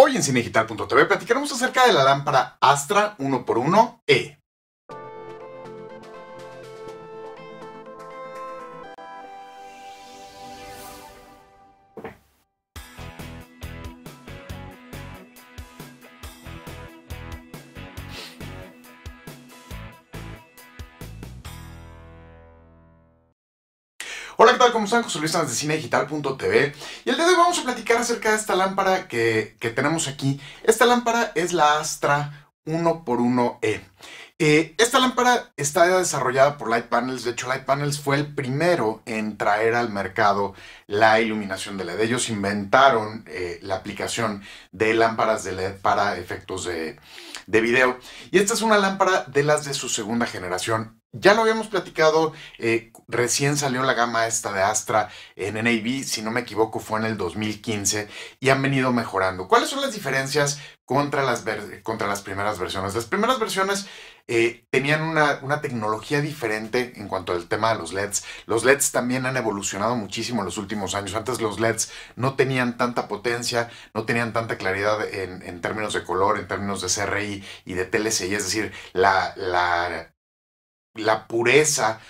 Hoy en cinegital.tv platicaremos acerca de la lámpara Astra 1x1E. Hola, ¿qué tal? ¿Cómo están? José Luis de cinedigital.tv y el día de hoy vamos a platicar acerca de esta lámpara que, tenemos aquí. Esta lámpara es la Astra 1x1E. Eh, esta lámpara está desarrollada por Light Panels, de hecho Light Panels fue el primero en traer al mercado la iluminación de LED. Ellos inventaron eh, la aplicación de lámparas de LED para efectos de, de video y esta es una lámpara de las de su segunda generación. Ya lo habíamos platicado, eh, recién salió la gama esta de Astra en NAV, si no me equivoco fue en el 2015, y han venido mejorando. ¿Cuáles son las diferencias contra las, contra las primeras versiones? Las primeras versiones eh, tenían una, una, tecnología diferente en cuanto al tema de los LEDs. Los LEDs también han evolucionado muchísimo en los últimos años. Antes los LEDs no tenían tanta potencia, no tenían tanta claridad en, términos de color, en términos de CRI y de TLCI, es decir, la, la la pureza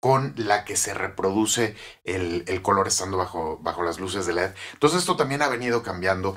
con la que se reproduce el, color estando bajo, bajo, las luces de LED. Entonces esto también ha venido cambiando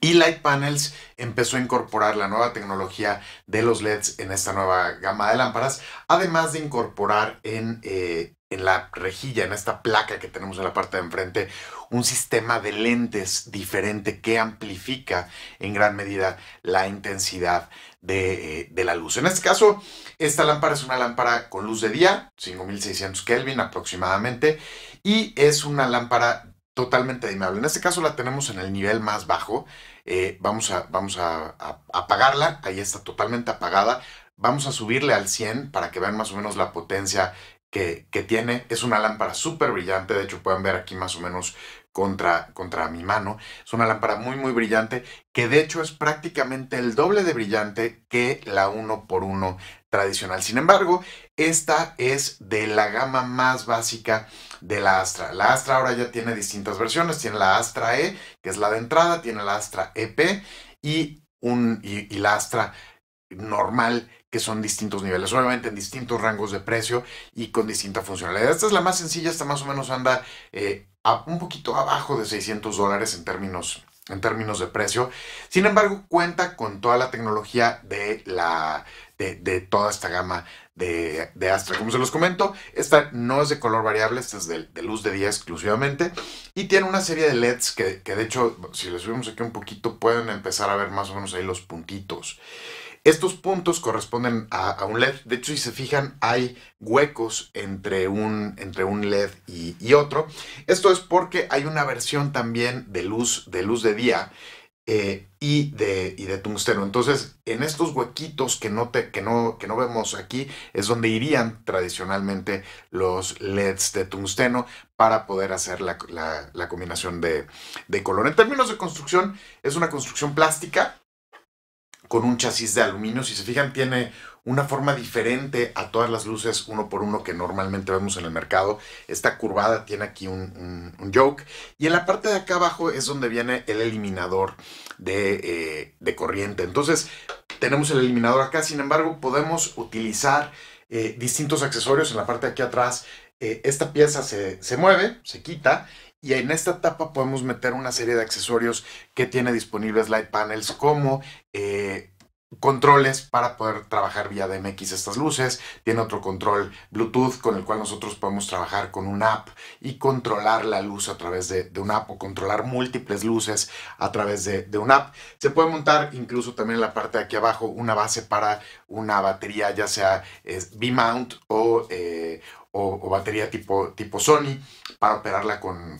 y Light Panels empezó a incorporar la nueva tecnología de los LEDs en esta nueva gama de lámparas, además de incorporar eh, en, la rejilla, en esta placa que tenemos en la parte de enfrente, un sistema de lentes diferente que amplifica en gran medida la intensidad de, eh, de, la luz. En este caso, esta lámpara es una lámpara con luz de día, 5600 Kelvin aproximadamente, y es una lámpara totalmente dimable. En este caso la tenemos en el nivel más bajo. Eh, vamos a, vamos a, apagarla. Ahí está totalmente apagada. Vamos a subirle al 100 para que vean más o menos la potencia que, tiene. Es una lámpara súper brillante. De hecho, pueden ver aquí más o menos contra, contra mi mano. Es una lámpara muy, muy brillante que de hecho es prácticamente el doble de brillante que la 1 x 1 tradicional. Sin embargo, esta es de la gama más básica de la Astra. La Astra ahora ya tiene distintas versiones. Tiene la Astra E, que es la de entrada, tiene la Astra EP y, un, y, la Astra normal, que son distintos niveles, obviamente en distintos rangos de precio y con distinta funcionalidad. Esta es la más sencilla, esta más o menos anda eh, un poquito abajo de 600 dólares en términos en términos de precio. Sin embargo, cuenta con toda la tecnología de, la, de, toda esta gama de, Astra. Como se los comento, esta no es de color variable, esta es de, luz de día exclusivamente. Y tiene una serie de LEDs que, que de hecho, si les subimos aquí un poquito, pueden empezar a ver más o menos ahí los puntitos. Estos puntos corresponden a, un LED. De hecho, si se fijan, hay huecos entre un, entre un LED y, otro. Esto es porque hay una versión también de luz de, luz de día eh, y, de, de, tungsteno. Entonces, en estos huequitos que no, que, no, que no vemos aquí es donde irían tradicionalmente los LEDs de tungsteno para poder hacer la, combinación de, de color. En términos de construcción, es una construcción plástica con un chasis de aluminio. Si se fijan, tiene una forma diferente a todas las luces uno por uno que normalmente vemos en el mercado. Esta curvada tiene aquí un, yoke. Y en la parte de acá abajo es donde viene el eliminador de, eh, corriente. Entonces, tenemos el eliminador acá. Sin embargo, podemos utilizar eh, distintos accesorios. En la parte de aquí atrás, eh, esta pieza se, se mueve, se quita y en esta etapa podemos meter una serie de accesorios que tiene disponibles Light Panels como eh, controles para poder trabajar vía DMX estas luces. Tiene otro control Bluetooth con el cual nosotros podemos trabajar con una app y controlar la luz a través de, una app o controlar múltiples luces a través de, un una app. Se puede montar incluso también en la parte de aquí abajo una base para una batería, ya sea eh, v B-mount o... Eh, o, batería tipo, tipo Sony para operarla con,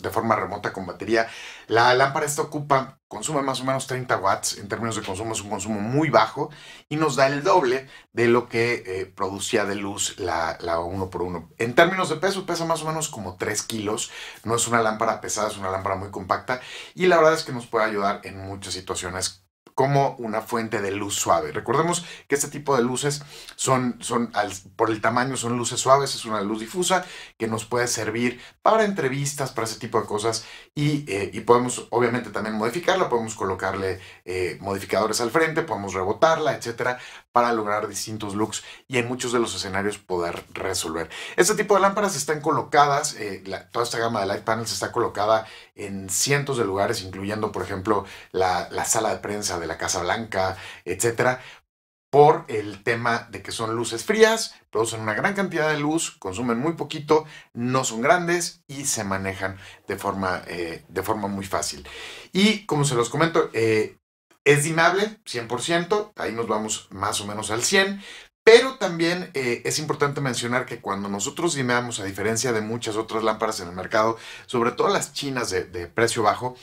de forma remota con batería. La lámpara esta ocupa, consume más o menos 30 watts en términos de consumo, es un consumo muy bajo y nos da el doble de lo que eh, producía de luz la, la 1x1. En términos de peso, pesa más o menos como 3 kilos, no es una lámpara pesada, es una lámpara muy compacta y la verdad es que nos puede ayudar en muchas situaciones como una fuente de luz suave. Recordemos que este tipo de luces son, son por el tamaño, son luces suaves, es una luz difusa que nos puede servir para entrevistas, para ese tipo de cosas y, eh, podemos obviamente también modificarla, podemos colocarle eh, modificadores al frente, podemos rebotarla, etcétera, para lograr distintos looks y en muchos de los escenarios poder resolver. Este tipo de lámparas están colocadas, eh, toda esta gama de light panels está colocada en cientos de lugares, incluyendo por ejemplo la, sala de prensa de la Casa Blanca, etcétera, por el tema de que son luces frías, producen una gran cantidad de luz, consumen muy poquito, no son grandes y se manejan de forma, eh, de forma muy fácil. Y como se los comento, eh, es dimable, 100%, ahí nos vamos más o menos al 100%, pero también eh, es importante mencionar que cuando nosotros dimamos, a diferencia de muchas otras lámparas en el mercado, sobre todo las chinas de, precio bajo,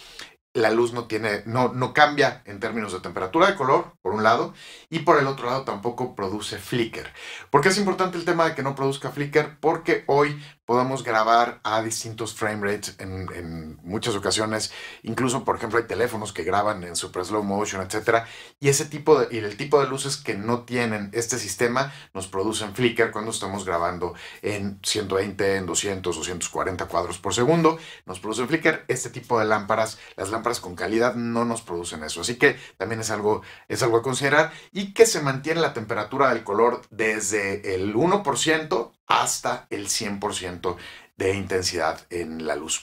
la luz no tiene, no, no cambia en términos de temperatura de color, por un lado, y por el otro lado tampoco produce flicker. ¿Por qué es importante el tema de que no produzca flicker? Porque hoy podamos grabar a distintos frame rates en, muchas ocasiones. Incluso, por ejemplo, hay teléfonos que graban en super slow motion, etc. Y ese tipo y el tipo de luces que no tienen este sistema nos producen flicker cuando estamos grabando en 120, en 200 o 140 cuadros por segundo. Nos producen flicker. Este tipo de lámparas, las lámparas con calidad no nos producen eso. Así que también es algo, es algo a considerar. Y que se mantiene la temperatura del color desde el 1% hasta el 100% de intensidad en la luz.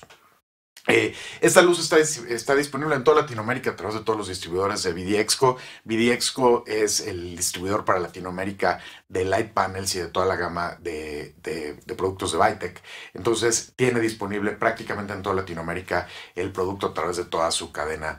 Eh, esta luz está, está, disponible en toda Latinoamérica a través de todos los distribuidores de Vidiexco. Vidiexco es el distribuidor para Latinoamérica de Light Panels y de toda la gama de, productos de Bytec. Entonces tiene disponible prácticamente en toda Latinoamérica el producto a través de toda su cadena